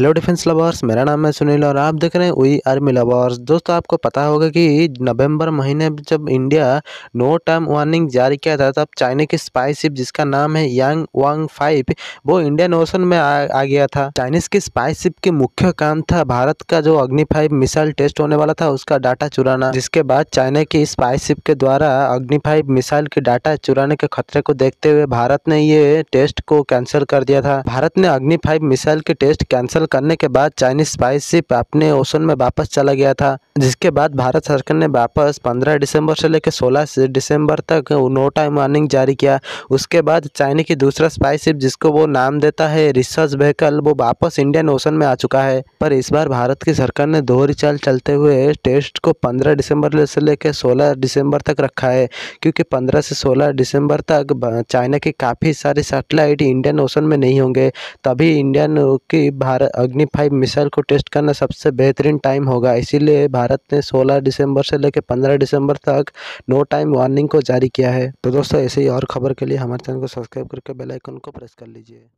hello defence lovers मेरा नाम है सुनील और आप देख रहे हैं वही आर्मी लवर्स दोस्तों आपको पता होगा कि नवंबर महीने जब इंडिया नो टर्म वार्निंग जारी किया था तब चाइना की स्पाई शिप जिसका नाम है यांग वांग फाइव वो इंडियन ओशन में आ, आ गया था चाइनीज की स्पाई शिप के मुख्य काम था भारत का जो अग्नि फाइव मिसाइल टेस्ट होने वाला था उसका डाटा चुराना जिसके बाद चाइना की स्पाई शिप के द्वारा अग्नि फाइव मिसाइल के डाटा चुराने के खतरे को देखते हुए भारत ने ये टेस्ट को कैंसिल कर दिया था भारत ने अग्नि फाइव मिसाइल के टेस्ट कैंसिल करने के बाद चाइनीज स्पाइस शिप अपने ओशन में वापस चला गया था जिसके बाद भारत सरकार ने वापस 15 दिसंबर से लेकर 16 दिसंबर तक नो टाइम वार्निंग जारी किया उसके बाद चाइना की दूसरा स्पाइस शिप जिसको वो नाम देता है रिसर्च व्हीकल वो वापस इंडियन ओशन में आ चुका है पर इस बार भारत की सरकार ने दोहरी चाल चलते हुए टेस्ट को पंद्रह दिसंबर से लेकर सोलह दिसंबर तक रखा है क्योंकि पंद्रह से सोलह दिसंबर तक चाइना के काफ़ी सारे सेटेलाइट इंडियन ओशन में नहीं होंगे तभी इंडियन की भारत अग्नि फाइव मिसाइल को टेस्ट करना सबसे बेहतरीन टाइम होगा इसीलिए भारत ने 16 दिसंबर से लेकर 15 दिसंबर तक नो टाइम वार्निंग को जारी किया है तो दोस्तों ऐसे ही और खबर के लिए हमारे चैनल को सब्सक्राइब करके बेलाइकन को प्रेस कर लीजिए